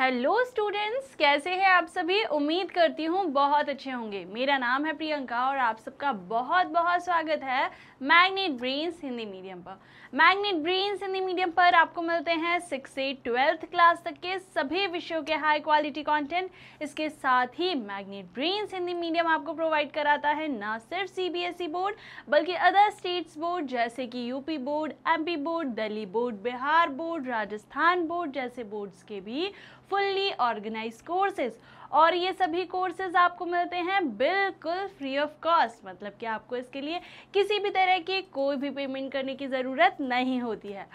Hello students कैसे हैं आप सभी उम्मीद करती हूँ बहुत अच्छे होंगे मेरा नाम है प्रियंका और आप सबका बहुत बहुत स्वागत है मैग्नेट ब्रेन्स हिंदी मीडियम पर मैग्नेट ब्रेन्स हिंदी मीडियम पर आपको मिलते हैं सिक्स से ट्वेल्थ क्लास तक के सभी विषयों के हाई क्वालिटी कंटेंट इसके साथ ही मैग्नेट ब्रेन्स हिंदी मीडियम आपको प्रोवाइड कराता है ना सिर्फ सी बोर्ड e बल्कि अदर स्टेट्स बोर्ड जैसे कि UP board M board Delhi board Bihar board Rajasthan board जैसे बोर्ड्स के भी fully organized courses और ये सभी कोर्सेज आपको मिलते हैं बिल्कुल फ्री ऑफ कॉस्ट मतलब कि आपको इसके लिए किसी भी तरह की कोई भी पेमेंट करने की ज़रूरत नहीं होती है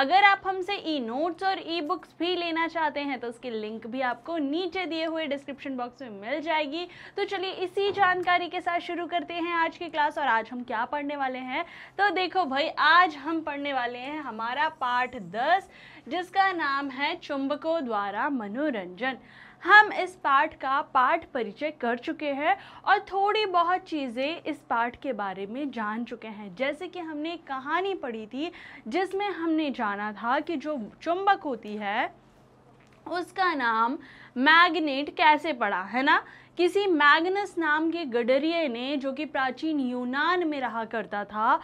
अगर आप हमसे ई नोट्स और ई बुक्स भी लेना चाहते हैं तो उसकी लिंक भी आपको नीचे दिए हुए डिस्क्रिप्शन बॉक्स में मिल जाएगी तो चलिए इसी जानकारी के साथ शुरू करते हैं आज की क्लास और आज हम क्या पढ़ने वाले हैं तो देखो भाई आज हम पढ़ने वाले हैं हमारा पाठ दस जिसका नाम है चुंबकों द्वारा मनोरंजन हम इस पाठ का पाठ परिचय कर चुके हैं और थोड़ी बहुत चीज़ें इस पाठ के बारे में जान चुके हैं जैसे कि हमने एक कहानी पढ़ी थी जिसमें हमने जाना था कि जो चुंबक होती है उसका नाम मैग्नेट कैसे पड़ा है ना किसी मैग्नस नाम के गडरिये ने जो कि प्राचीन यूनान में रहा करता था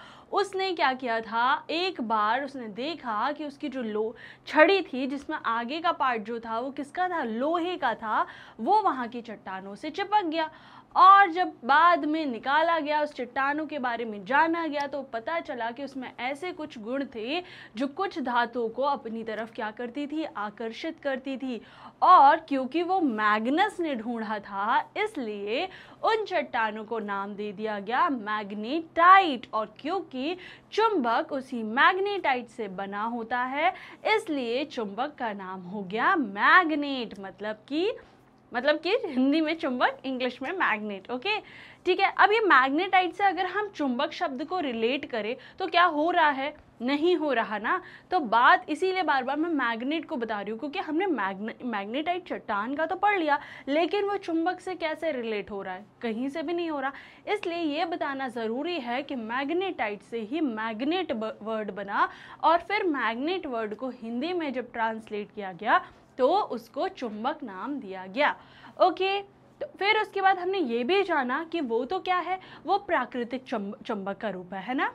उसने क्या किया था एक बार उसने देखा कि उसकी जो लो छड़ी थी जिसमें आगे का पार्ट जो था वो किसका था लोहे का था वो वहाँ की चट्टानों से चिपक गया और जब बाद में निकाला गया उस चट्टानों के बारे में जाना गया तो पता चला कि उसमें ऐसे कुछ गुण थे जो कुछ धातुओं को अपनी तरफ क्या करती थी आकर्षित करती थी और क्योंकि वो मैग्नस ने ढूंढा था इसलिए उन चट्टानों को नाम दे दिया गया मैग्नेटाइट और क्योंकि चुंबक उसी मैग्नेटाइट से बना होता है इसलिए चुंबक का नाम हो गया मैग्नेट मतलब कि मतलब कि हिंदी में चुंबक इंग्लिश में मैग्नेट ओके ठीक है अब ये मैग्नेटाइट से अगर हम चुंबक शब्द को रिलेट करें तो क्या हो रहा है नहीं हो रहा ना तो बात इसीलिए बार बार मैं मैग्नेट को बता रही हूँ क्योंकि हमने मैग्ने मैग्नेटाइट चट्टान का तो पढ़ लिया लेकिन वो चुंबक से कैसे रिलेट हो रहा है कहीं से भी नहीं हो रहा इसलिए ये बताना ज़रूरी है कि मैग्नेटाइट से ही मैग्नेट वर्ड बना और फिर मैग्नेट वर्ड को हिंदी में जब ट्रांसलेट किया गया तो उसको चुंबक नाम दिया गया ओके तो फिर उसके बाद हमने ये भी जाना कि वो तो क्या है वो प्राकृतिक चुंबक का रूप है ना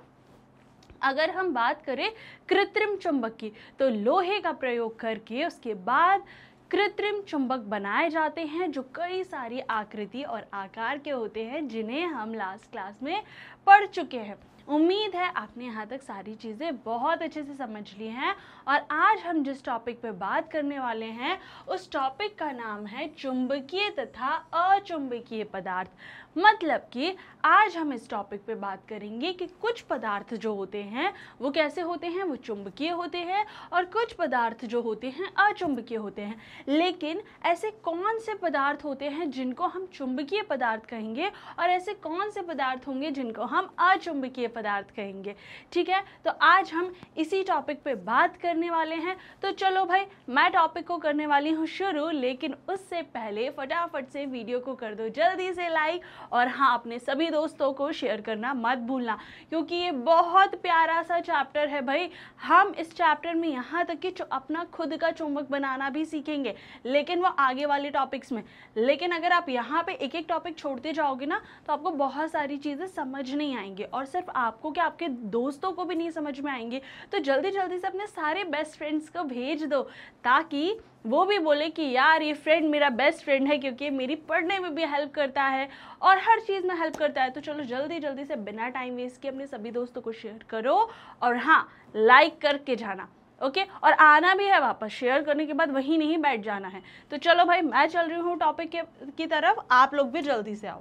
अगर हम बात करें कृत्रिम चुंबक की तो लोहे का प्रयोग करके उसके बाद कृत्रिम चुंबक बनाए जाते हैं जो कई सारी आकृति और आकार के होते हैं जिन्हें हम लास्ट क्लास में पढ़ चुके हैं उम्मीद है आपने यहाँ तक सारी चीज़ें बहुत अच्छे से समझ ली हैं और आज हम जिस टॉपिक पर बात करने वाले हैं उस टॉपिक का नाम है चुंबकीय तथा अचुंबकीय पदार्थ मतलब कि आज हम इस टॉपिक पर बात करेंगे कि कुछ पदार्थ जो होते हैं वो कैसे होते हैं वो चुंबकीय होते हैं और कुछ पदार्थ जो होते हैं अचुंबकीय होते हैं लेकिन ऐसे कौन से पदार्थ होते हैं जिनको हम चुंबकीय पदार्थ कहेंगे और ऐसे कौन से पदार्थ होंगे जिनको हम अचुंबकीय पदार्थ कहेंगे ठीक है तो आज हम इसी टॉपिक पे बात करने वाले हैं तो चलो भाई मैं टॉपिक को करने वाली हूँ शुरू लेकिन उससे पहले फटाफट से वीडियो को कर दो जल्दी से लाइक और हाँ अपने सभी दोस्तों को शेयर करना मत भूलना क्योंकि ये बहुत प्यारा सा चैप्टर है भाई हम इस चैप्टर में यहाँ तक कि अपना खुद का चुंबक बनाना भी सीखेंगे लेकिन वो आगे वाले टॉपिक्स में लेकिन अगर आप यहाँ पे एक एक टॉपिक छोड़ते जाओगे ना तो आपको बहुत सारी चीज़ें समझने नहीं आएंगे और सिर्फ आपको क्या आपके दोस्तों को भी नहीं समझ में आएंगे तो जल्दी जल्दी से अपने सारे बेस्ट फ्रेंड्स को भेज दो ताकि वो भी बोले कि यार ये फ्रेंड मेरा बेस्ट फ्रेंड है क्योंकि मेरी पढ़ने में भी हेल्प करता है और हर चीज़ में हेल्प करता है तो चलो जल्दी जल्दी से बिना टाइम वेस्ट किए अपने सभी दोस्तों को शेयर करो और हाँ लाइक करके जाना ओके okay? और आना भी है वापस शेयर करने के बाद वहीं नहीं बैठ जाना है तो चलो भाई मैं चल रही हूँ टॉपिक के की तरफ आप लोग भी जल्दी से आओ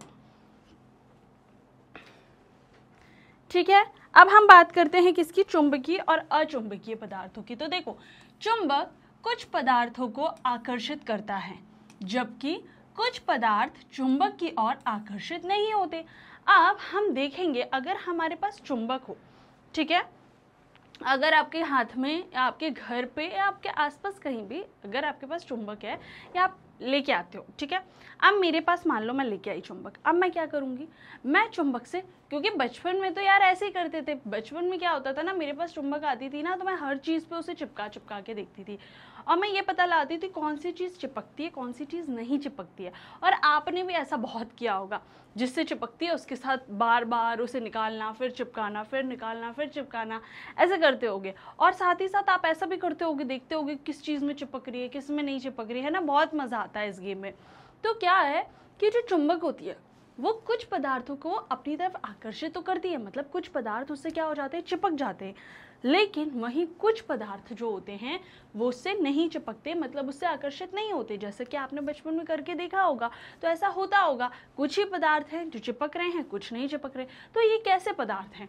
ठीक है अब हम बात करते हैं किसकी चुंबकीय और अचुंबकीय पदार्थों की तो देखो चुंबक कुछ पदार्थों को आकर्षित करता है जबकि कुछ पदार्थ चुंबक की ओर आकर्षित नहीं होते अब हम देखेंगे अगर हमारे पास चुंबक हो ठीक है अगर आपके हाथ में या आपके घर पे या आपके आसपास कहीं भी अगर आपके पास चुंबक है या आप लेके आते हो ठीक है अब मेरे पास मान लो मैं लेके आई चुंबक अब मैं क्या करूँगी मैं चुंबक से क्योंकि बचपन में तो यार ऐसे ही करते थे बचपन में क्या होता था ना मेरे पास चुंबक आती थी ना तो मैं हर चीज़ पे उसे चिपका चिपका के देखती थी और मैं ये पता लगाती थी कौन सी चीज़ चिपकती है कौन सी चीज़ नहीं चिपकती है और आपने भी ऐसा बहुत किया होगा जिससे चिपकती है उसके साथ बार बार उसे निकालना फिर चिपकाना फिर निकालना फिर चिपकाना ऐसे करते होगे और साथ ही साथ आप ऐसा भी करते होगे देखते होगे किस चीज़ में चिपक रही है किस में नहीं चिपक रही है ना बहुत मज़ा आता है इस गेम में तो क्या है कि जो चुंबक होती है वो कुछ पदार्थों को अपनी तरफ आकर्षित तो करती है मतलब कुछ पदार्थ उससे क्या हो जाते हैं चिपक जाते हैं लेकिन वहीं कुछ पदार्थ जो होते हैं वो उससे नहीं चिपकते मतलब उससे आकर्षित नहीं होते जैसे कि आपने बचपन में करके देखा होगा तो ऐसा होता होगा कुछ ही पदार्थ हैं जो चिपक रहे हैं कुछ नहीं चिपक रहे तो ये कैसे पदार्थ हैं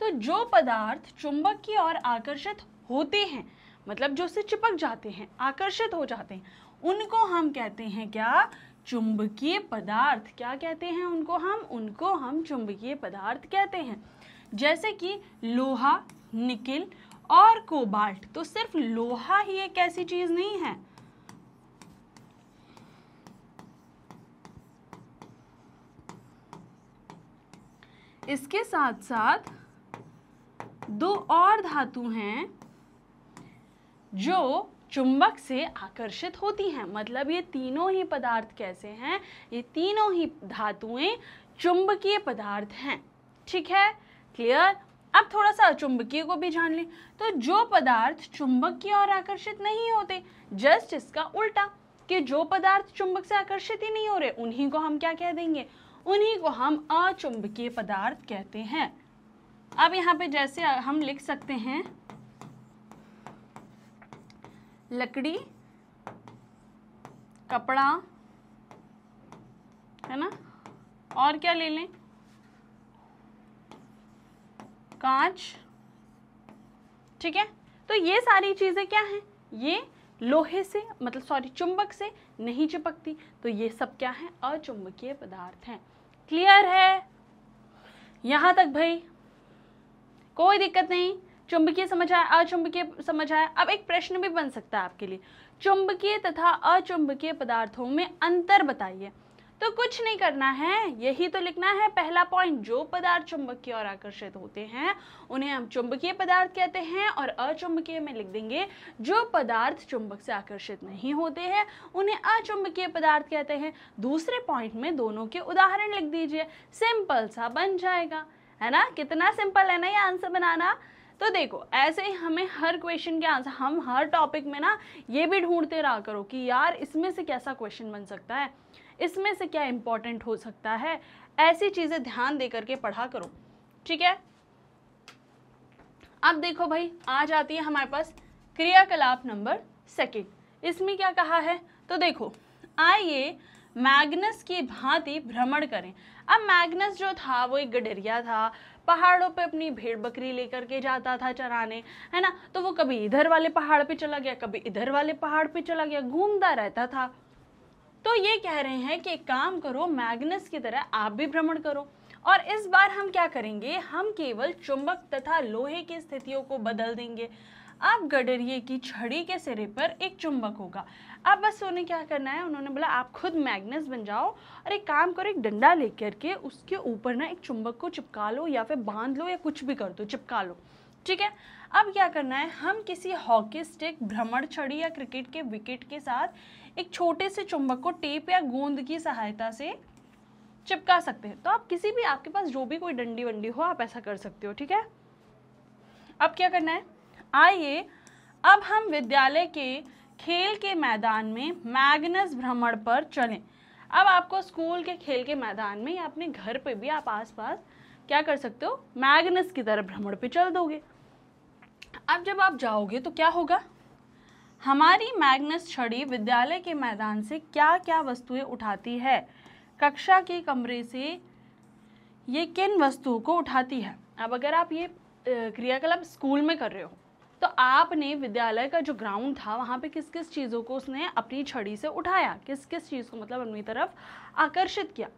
तो जो पदार्थ चुंबक की ओर आकर्षित होते हैं मतलब जो उससे चिपक जाते हैं आकर्षित हो जाते हैं उनको हम कहते हैं क्या चुंबकीय पदार्थ क्या कहते हैं उनको हम उनको हम चुंबकीय पदार्थ कहते हैं जैसे कि लोहा निकिल और कोबाल्ट तो सिर्फ लोहा ही एक ऐसी चीज नहीं है इसके साथ साथ दो और धातु हैं जो चुंबक से आकर्षित होती हैं मतलब ये तीनों ही पदार्थ कैसे हैं ये तीनों ही धातुएं चुंबकीय पदार्थ हैं ठीक है क्लियर अब थोड़ा सा अचुंबकीय को भी जान लें तो जो पदार्थ चुंबक की ओर आकर्षित नहीं होते जस्ट इसका उल्टा कि जो पदार्थ चुंबक से आकर्षित ही नहीं हो रहे उन्हीं को हम क्या कह देंगे उन्हीं को हम अचुंबकीय पदार्थ कहते हैं अब यहाँ पे जैसे हम लिख सकते हैं लकड़ी कपड़ा है ना और क्या ले लें कांच ठीक है तो ये सारी चीज़ें क्या हैं ये लोहे से मतलब सॉरी चुंबक से नहीं चिपकती तो ये सब क्या है अचुंबकीय पदार्थ हैं क्लियर है यहां तक भाई कोई दिक्कत नहीं चुंबकीय समझ आए अचुंबकीय समझ आए अब एक प्रश्न भी बन सकता है आपके लिए चुंबकीय तथा अचुंबकीय पदार्थों में अंतर बताइए तो कुछ नहीं करना है यही तो लिखना है पहला पॉइंट जो पदार्थ चुंबकीय और आकर्षित होते हैं उन्हें हम चुंबकीय पदार्थ कहते हैं और अचुंबकीय में लिख देंगे जो पदार्थ चुंबक से आकर्षित नहीं होते हैं उन्हें अचुंबकीय पदार्थ कहते हैं दूसरे पॉइंट में दोनों के उदाहरण लिख दीजिए सिंपल सा बन जाएगा है ना कितना सिंपल है ना ये आंसर बनाना तो देखो ऐसे ही हमें हर क्वेश्चन के आंसर हम हर टॉपिक में ना ये भी ढूंढते रहा करो कि यार इसमें से कैसा क्वेश्चन बन सकता है इसमें से क्या इंपॉर्टेंट हो सकता है ऐसी चीज़ें ध्यान दे करके पढ़ा करो ठीक है अब देखो भाई आ जाती है हमारे पास क्रियाकलाप नंबर सेकेंड इसमें क्या कहा है तो देखो आइए मैग्नस की भांति भ्रमण करें अब मैग्नस जो था वो एक गडरिया था पहाड़ों पे अपनी भेड़ बकरी लेकर के जाता था चराने है ना तो वो कभी इधर वाले पहाड़ पे चला गया कभी इधर वाले पहाड़ पे चला गया घूमता रहता था तो ये कह रहे हैं कि काम करो मैग्नस की तरह आप भी भ्रमण करो और इस बार हम क्या करेंगे हम केवल चुंबक तथा लोहे की स्थितियों को बदल देंगे अब गडरिए की छड़ी के सिरे पर एक चुंबक होगा अब बस उन्हें क्या करना है उन्होंने बोला आप खुद मैग्नस बन जाओ और एक काम करो एक डंडा लेकर के उसके ऊपर ना एक चुंबक को चिपका लो या फिर बांध लो या कुछ भी कर दो चिपका लो ठीक है अब क्या करना है हम किसी हॉकी स्टिक भ्रमण छड़ी या क्रिकेट के विकेट के साथ एक छोटे से चुंबक को टेप या गोंद की सहायता से चिपका सकते हैं तो आप किसी भी आपके पास जो भी कोई डंडी वंडी हो आप ऐसा कर सकते हो ठीक है अब क्या करना है आइए अब हम विद्यालय के खेल के मैदान में मैग्नस भ्रमण पर चलें अब आपको स्कूल के खेल के मैदान में या अपने घर पे भी आप आसपास क्या कर सकते हो मैग्नस की तरह भ्रमण पे चल दोगे अब जब आप जाओगे तो क्या होगा हमारी मैग्नस छड़ी विद्यालय के मैदान से क्या क्या वस्तुएं उठाती है कक्षा के कमरे से ये किन वस्तुओं को उठाती है अब अगर आप ये क्रियाकलाप स्कूल में कर रहे हो तो आपने विद्यालय का जो ग्राउंड था वहाँ पे किस किस चीज़ों को उसने अपनी छड़ी से उठाया किस किस चीज़ को मतलब अपनी तरफ आकर्षित किया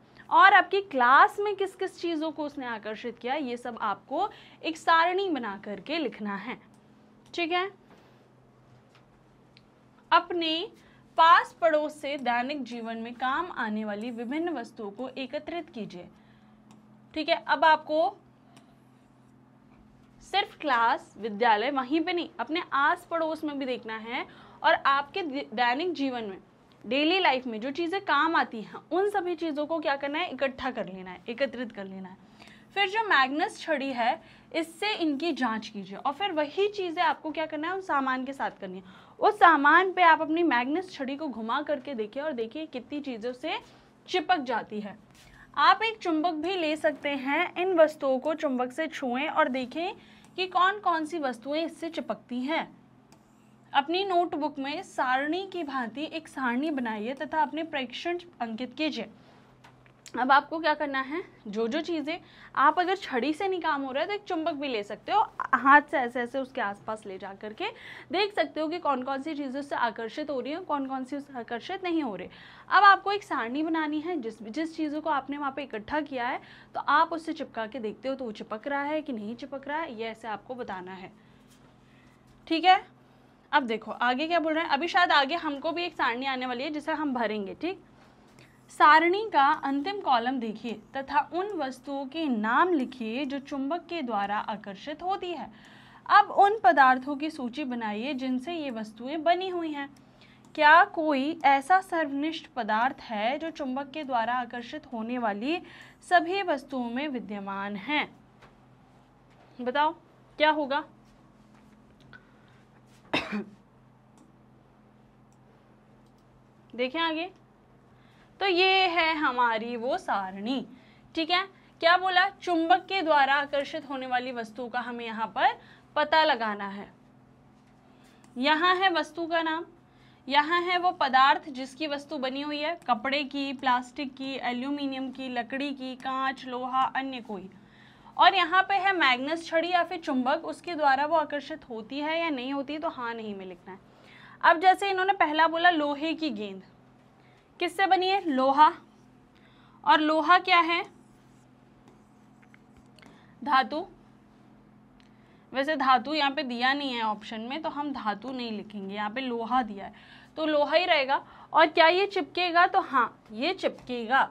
और आपकी क्लास में किस किस चीज़ों को उसने आकर्षित किया ये सब आपको एक सारणी बना करके लिखना है ठीक है अपने पास पड़ोस से दैनिक जीवन में काम आने वाली विभिन्न वस्तुओं को एकत्रित कीजिए ठीक है अब आपको सिर्फ क्लास विद्यालय वहीं पे नहीं अपने आस पड़ोस में भी देखना है और आपके दैनिक जीवन में डेली लाइफ में जो चीज़ें काम आती हैं उन सभी चीज़ों को क्या करना है इकट्ठा कर लेना है एकत्रित कर लेना है फिर जो मैग्नस छड़ी है इससे इनकी जांच कीजिए और फिर वही चीज़ें आपको क्या करना है उन सामान के साथ करनी है उस सामान पे आप अपनी मैग्नेस छड़ी को घुमा करके देखिए और देखिए कितनी चीज़ों से चिपक जाती है आप एक चुंबक भी ले सकते हैं इन वस्तुओं को चुंबक से छुएं और देखें कि कौन कौन सी वस्तुएं इससे चिपकती हैं अपनी नोटबुक में सारणी की भांति एक सारणी बनाइए तथा अपने प्रेक्षण अंकित कीजिए अब आपको क्या करना है जो जो चीज़ें आप अगर छड़ी से नहीं काम हो रहा है तो एक चुंबक भी ले सकते हो हाथ से ऐसे ऐसे उसके आसपास ले जा करके देख सकते हो कि कौन कौन सी चीज़ें उससे आकर्षित हो रही हैं कौन कौन सी उससे आकर्षित नहीं हो रही अब आपको एक सारणी बनानी है जिस जिस चीज़ों को आपने वहाँ पर इकट्ठा किया है तो आप उससे चिपका के देखते हो तो वो चिपक रहा है कि नहीं चिपक रहा है ये ऐसे आपको बताना है ठीक है अब देखो आगे क्या बोल रहे हैं अभी शायद आगे हमको भी एक सारणी आने वाली है जिसे हम भरेंगे ठीक सारणी का अंतिम कॉलम देखिए तथा उन वस्तुओं के नाम लिखिए जो चुंबक के द्वारा आकर्षित होती है अब उन पदार्थों की सूची बनाइए जिनसे ये वस्तुएं बनी हुई हैं क्या कोई ऐसा सर्वनिष्ठ पदार्थ है जो चुंबक के द्वारा आकर्षित होने वाली सभी वस्तुओं में विद्यमान है बताओ क्या होगा देखें आगे तो ये है हमारी वो सारणी ठीक है क्या बोला चुंबक के द्वारा आकर्षित होने वाली वस्तु का हमें यहाँ पर पता लगाना है यहाँ है वस्तु का नाम यहाँ है वो पदार्थ जिसकी वस्तु बनी हुई है कपड़े की प्लास्टिक की एल्यूमिनियम की लकड़ी की कांच लोहा अन्य कोई और यहाँ पे है मैग्नस छड़ी या फिर चुंबक उसके द्वारा वो आकर्षित होती है या नहीं होती तो हाँ नहीं में लिखना है अब जैसे इन्होंने पहला बोला लोहे की गेंद किससे बनी है लोहा और लोहा क्या है धातु वैसे धातु यहाँ पे दिया नहीं है ऑप्शन में तो हम धातु नहीं लिखेंगे यहाँ पे लोहा दिया है तो लोहा ही रहेगा और क्या ये चिपकेगा तो हाँ ये चिपकेगा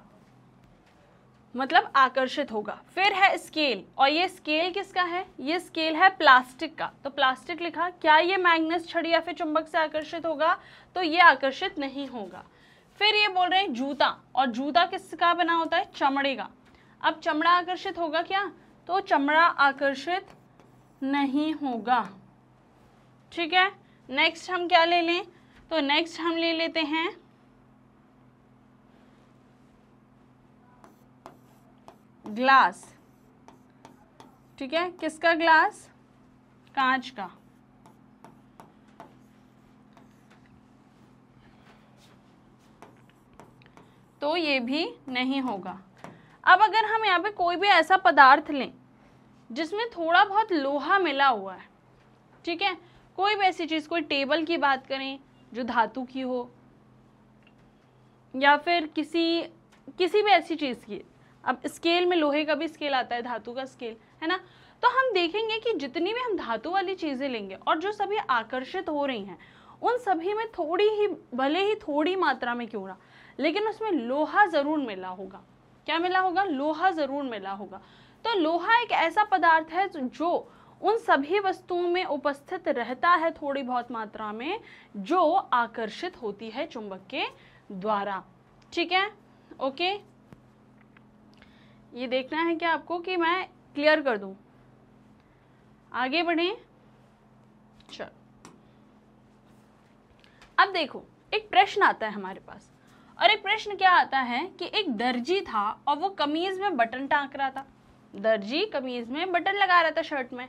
मतलब आकर्षित होगा फिर है स्केल और ये स्केल किसका है ये स्केल है प्लास्टिक का तो प्लास्टिक लिखा क्या ये मैग्नेस छड़ी या फिर चुंबक से आकर्षित होगा तो ये आकर्षित नहीं होगा फिर ये बोल रहे हैं जूता और जूता किसका बना होता है चमड़े का अब चमड़ा आकर्षित होगा क्या तो चमड़ा आकर्षित नहीं होगा ठीक है नेक्स्ट हम क्या ले लें तो नेक्स्ट हम ले लेते हैं ग्लास ठीक है किसका ग्लास कांच का तो ये भी नहीं होगा अब अगर हम यहाँ पे कोई भी ऐसा पदार्थ लें जिसमें थोड़ा बहुत लोहा मिला हुआ है ठीक है कोई भी ऐसी चीज़ कोई टेबल की बात करें जो धातु की हो या फिर किसी किसी भी ऐसी चीज़ की अब स्केल में लोहे का भी स्केल आता है धातु का स्केल है ना तो हम देखेंगे कि जितनी भी हम धातु वाली चीज़ें लेंगे और जो सभी आकर्षित हो रही हैं उन सभी में थोड़ी ही भले ही थोड़ी मात्रा में क्यों ना लेकिन उसमें लोहा ज़रूर मिला होगा क्या मिला होगा लोहा ज़रूर मिला होगा तो लोहा एक ऐसा पदार्थ है जो उन सभी वस्तुओं में उपस्थित रहता है थोड़ी बहुत मात्रा में जो आकर्षित होती है चुंबक के द्वारा ठीक है ओके ये देखना है क्या आपको कि मैं क्लियर कर दूं आगे बढ़े चल अब देखो एक प्रश्न आता है हमारे पास और एक प्रश्न क्या आता है कि एक दर्जी था और वो कमीज में बटन टाँक रहा था दर्जी कमीज में बटन लगा रहा था शर्ट में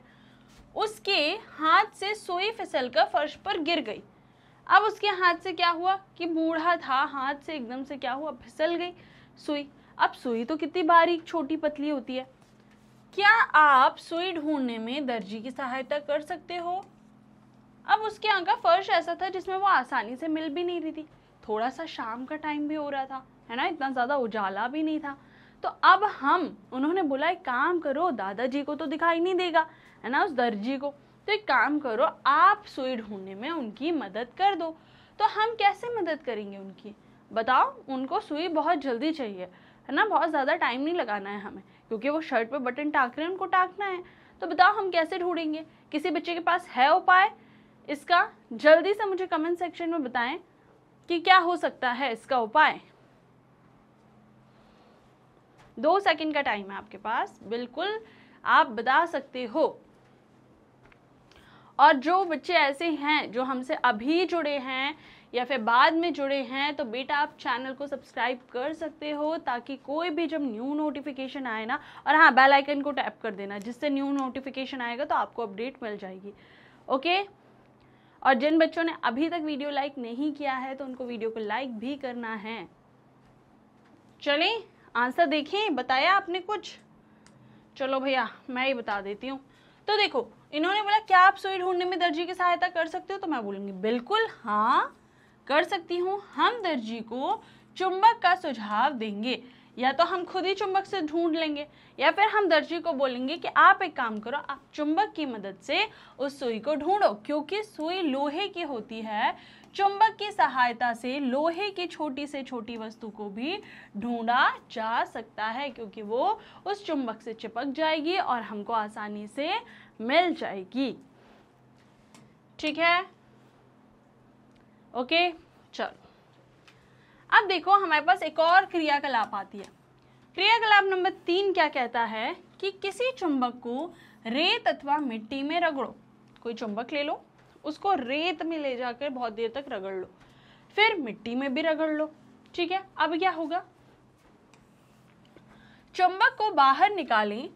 उसके हाथ से सोई फिसल कर फर्श पर गिर गई अब उसके हाथ से क्या हुआ कि बूढ़ा था हाथ से एकदम से क्या हुआ फिसल गई सुई अब सुई तो कितनी बारीक छोटी पतली होती है क्या आप सुई ढूंढने में दर्जी की सहायता कर सकते हो अब उसके यहाँ का फर्श ऐसा था जिसमें वो आसानी से मिल भी नहीं रही थी थोड़ा सा शाम का टाइम भी हो रहा था है ना इतना ज़्यादा उजाला भी नहीं था तो अब हम उन्होंने बोला एक काम करो दादाजी को तो दिखाई नहीं देगा है ना उस दर्जी को तो एक काम करो आप सुई ढूंढने में उनकी मदद कर दो तो हम कैसे मदद करेंगे उनकी बताओ उनको सुई बहुत जल्दी चाहिए है ना बहुत ज़्यादा टाइम नहीं लगाना है हमें क्योंकि वो शर्ट पर बटन टाँक रहे हैं उनको टाँकना है तो बताओ हम कैसे ढूंढेंगे किसी बच्चे के पास है उपाय इसका जल्दी से मुझे कमेंट सेक्शन में बताएं कि क्या हो सकता है इसका उपाय दो सेकंड का टाइम है आपके पास बिल्कुल आप बता सकते हो और जो बच्चे ऐसे हैं जो हमसे अभी जुड़े हैं या फिर बाद में जुड़े हैं तो बेटा आप चैनल को सब्सक्राइब कर सकते हो ताकि कोई भी जब न्यू नोटिफिकेशन आए ना और हाँ बेल आइकन को टैप कर देना जिससे न्यू नोटिफिकेशन आएगा तो आपको अपडेट मिल जाएगी ओके और जिन बच्चों ने अभी तक वीडियो लाइक नहीं किया है तो उनको वीडियो को लाइक भी करना है चले आंसर देखें बताया आपने कुछ चलो भैया मैं ही बता देती हूँ तो देखो इन्होंने बोला क्या आप सुई ढूंढने में दर्जी की सहायता कर सकते हो तो मैं बोलूंगी बिल्कुल हाँ कर सकती हूँ हम दर्जी को चुंबक का सुझाव देंगे या तो हम खुद ही चुंबक से ढूंढ लेंगे या फिर हम दर्जी को बोलेंगे कि आप एक काम करो आप चुंबक की मदद से उस सुई को ढूंढो क्योंकि सुई लोहे की होती है चुंबक की सहायता से लोहे की छोटी से छोटी वस्तु को भी ढूंढा जा सकता है क्योंकि वो उस चुंबक से चिपक जाएगी और हमको आसानी से मिल जाएगी ठीक है ओके चलो अब देखो हमारे पास एक और क्रियाकलाप आती है क्रियाकलाप नंबर तीन क्या कहता है कि किसी चुंबक को रेत अथवा मिट्टी में रगड़ो कोई चुंबक ले लो उसको रेत में ले जाकर बहुत देर तक रगड़ लो फिर मिट्टी में भी रगड़ लो ठीक है अब क्या होगा चुंबक को बाहर निकालें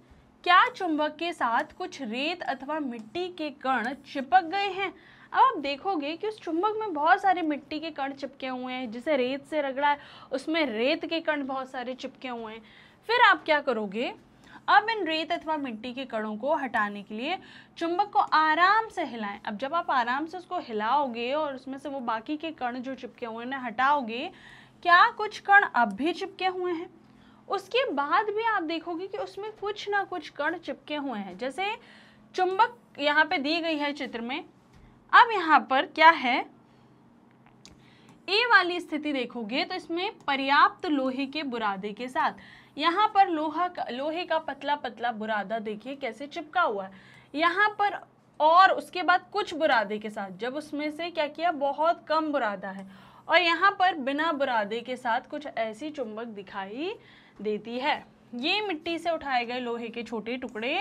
क्या चुंबक के साथ कुछ रेत अथवा मिट्टी के कण चिपक गए हैं अब आप देखोगे कि उस चुंबक में बहुत सारे मिट्टी के कण चिपके हुए हैं जिसे रेत से रगड़ा है उसमें रेत के कण बहुत सारे चिपके हुए हैं फिर आप क्या करोगे अब इन रेत अथवा मिट्टी के कणों को हटाने के लिए चुंबक को आराम से हिलाएं अब जब आप आराम से उसको हिलाओगे और उसमें से वो बाकी के कण जो चिपके हुए हैं हटाओगे क्या कुछ कण अब भी चिपके हुए हैं उसके बाद भी आप देखोगे कि उसमें कुछ ना कुछ कण चिपके हुए हैं जैसे चुंबक यहाँ पे दी गई है चित्र में अब यहाँ पर क्या है ए वाली स्थिति देखोगे तो इसमें पर्याप्त लोहे के बुरादे के साथ यहाँ पर लोहा का लोहे का पतला पतला बुरादा देखिए कैसे चिपका हुआ है यहाँ पर और उसके बाद कुछ बुरादे के साथ जब उसमें से क्या किया बहुत कम बुरादा है और यहाँ पर बिना बुरादे के साथ कुछ ऐसी चुंबक दिखाई देती है ये मिट्टी से उठाए गए लोहे के छोटे टुकड़े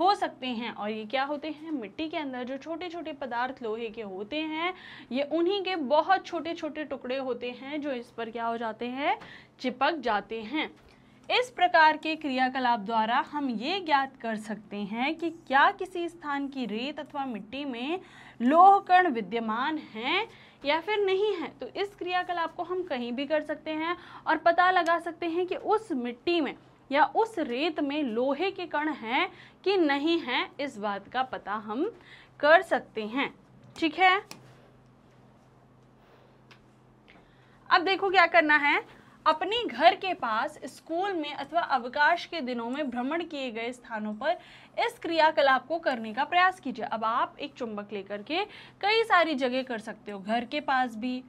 हो सकते हैं और ये क्या होते हैं मिट्टी के अंदर जो छोटे छोटे पदार्थ लोहे के होते हैं ये उन्हीं के बहुत छोटे छोटे टुकड़े होते हैं जो इस पर क्या हो जाते हैं चिपक जाते हैं इस प्रकार के क्रियाकलाप द्वारा हम ये ज्ञात कर सकते हैं कि क्या किसी स्थान की रेत अथवा मिट्टी में लोह कण विद्यमान हैं या फिर नहीं है तो इस क्रियाकलाप को हम कहीं भी कर सकते हैं और पता लगा सकते हैं कि उस मिट्टी में या उस रेत में लोहे के कण हैं कि नहीं हैं इस बात का पता हम कर सकते हैं ठीक है अब देखो क्या करना है अपने घर के पास स्कूल में अथवा अवकाश के दिनों में भ्रमण किए गए स्थानों पर इस क्रियाकलाप को करने का प्रयास कीजिए अब आप एक चुंबक लेकर के कई सारी जगह कर सकते हो घर के पास भी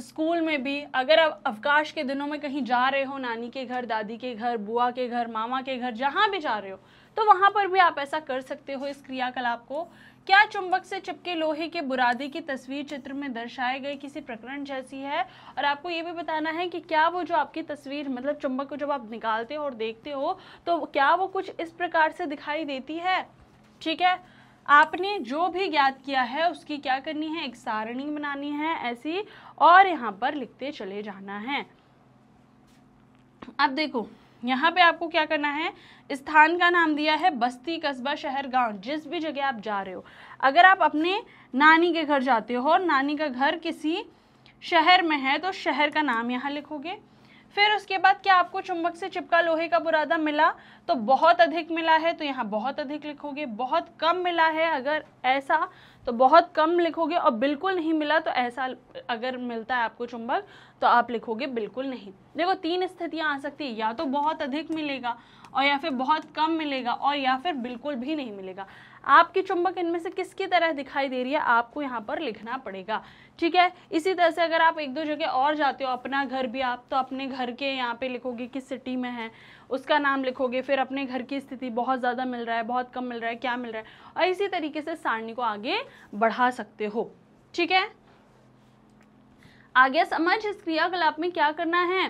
स्कूल में भी अगर आप अवकाश के दिनों में कहीं जा रहे हो नानी के घर दादी के घर बुआ के घर मामा के घर जहाँ भी जा रहे हो तो वहाँ पर भी आप ऐसा कर सकते हो इस क्रियाकलाप को क्या चुंबक से चिपके लोहे के बुरादे की तस्वीर चित्र में दर्शाए गए किसी प्रकरण जैसी है और आपको ये भी बताना है कि क्या वो जो आपकी तस्वीर मतलब चुंबक को जब आप निकालते हो और देखते हो तो क्या वो कुछ इस प्रकार से दिखाई देती है ठीक है आपने जो भी ज्ञात किया है उसकी क्या करनी है एक सारणी बनानी है ऐसी और यहाँ पर लिखते चले जाना है अब देखो यहाँ पे आपको क्या करना है स्थान का नाम दिया है बस्ती कस्बा शहर गांव जिस भी जगह आप जा रहे हो अगर आप अपने नानी के घर जाते हो और नानी का घर किसी शहर में है तो शहर का नाम यहाँ लिखोगे फिर उसके बाद क्या आपको चुंबक से चिपका लोहे का बुरादा मिला तो बहुत अधिक मिला है तो यहाँ बहुत अधिक लिखोगे बहुत कम मिला है अगर ऐसा तो बहुत कम लिखोगे और बिल्कुल नहीं मिला तो ऐसा अगर मिलता है आपको चुंबक तो आप लिखोगे बिल्कुल नहीं देखो तीन स्थितियाँ आ सकती है या तो बहुत अधिक मिलेगा और या फिर बहुत कम मिलेगा और या फिर बिल्कुल भी नहीं मिलेगा आपकी चुंबक इनमें से किसकी तरह दिखाई दे रही है आपको यहाँ पर लिखना पड़ेगा ठीक है इसी तरह से अगर आप एक दो जगह और जाते हो अपना घर भी आप तो अपने घर के यहाँ पे लिखोगे किस सिटी में है उसका नाम लिखोगे फिर अपने घर की स्थिति बहुत ज़्यादा मिल रहा है बहुत कम मिल रहा है क्या मिल रहा है और इसी तरीके से सारणी को आगे बढ़ा सकते हो ठीक है आगे समझ इस क्रियाकलाप में क्या करना है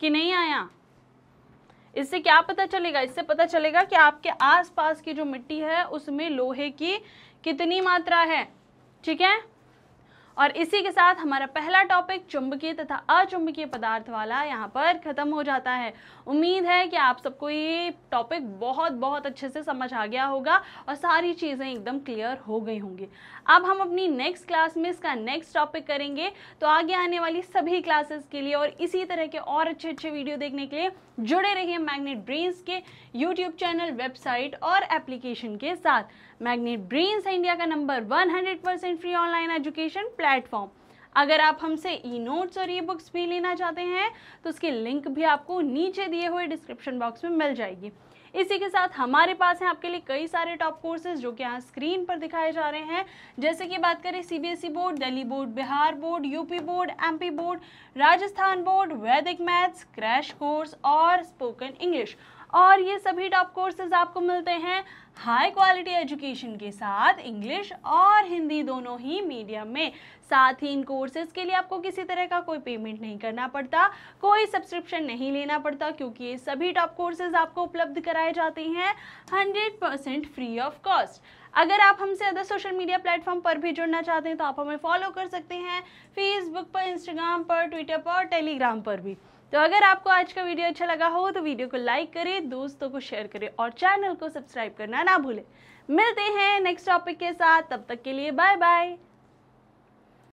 कि नहीं आया इससे क्या पता चलेगा इससे पता चलेगा कि आपके आसपास की जो मिट्टी है उसमें लोहे की कितनी मात्रा है ठीक है और इसी के साथ हमारा पहला टॉपिक चुंबकीय तथा अचुंबकीय पदार्थ वाला यहाँ पर ख़त्म हो जाता है उम्मीद है कि आप सबको ये टॉपिक बहुत बहुत अच्छे से समझ आ गया होगा और सारी चीज़ें एकदम क्लियर हो गई होंगी अब हम अपनी नेक्स्ट क्लास में इसका नेक्स्ट टॉपिक करेंगे तो आगे आने वाली सभी क्लासेस के लिए और इसी तरह के और अच्छे अच्छे वीडियो देखने के लिए जुड़े रहिए मैग्नेट ब्रेन्स के यूट्यूब चैनल वेबसाइट और एप्लीकेशन के साथ मैग्नेट ब्रेन्स है इंडिया का number 100% free online education platform अगर आप हमसे ई नोट्स और ई बुक्स भी लेना चाहते हैं तो उसकी लिंक भी आपको नीचे दिए हुए डिस्क्रिप्शन बॉक्स में मिल जाएगी इसी के साथ हमारे पास हैं आपके लिए कई सारे टॉप कोर्सेज जो कि यहाँ स्क्रीन पर दिखाए जा रहे हैं जैसे कि बात करें CBSE board Delhi board Bihar board UP board MP board Rajasthan board वैदिक मैथ्स क्रैश कोर्स और स्पोकन इंग्लिश और ये सभी टॉप कोर्सेज आपको मिलते हैं हाई क्वालिटी एजुकेशन के साथ इंग्लिश और हिंदी दोनों ही मीडियम में साथ ही इन कोर्सेज के लिए आपको किसी तरह का कोई पेमेंट नहीं करना पड़ता कोई सब्सक्रिप्शन नहीं लेना पड़ता क्योंकि ये सभी टॉप कोर्सेज आपको उपलब्ध कराए जाते हैं 100% फ्री ऑफ कॉस्ट अगर आप हमसे अदर सोशल मीडिया प्लेटफॉर्म पर भी जुड़ना चाहते हैं तो आप हमें फॉलो कर सकते हैं फेसबुक पर इंस्टाग्राम पर ट्विटर पर टेलीग्राम पर भी तो अगर आपको आज का वीडियो अच्छा लगा हो तो वीडियो को लाइक करें दोस्तों को शेयर करें और चैनल को सब्सक्राइब करना ना भूलें मिलते हैं नेक्स्ट टॉपिक के साथ तब तक के लिए बाय बाय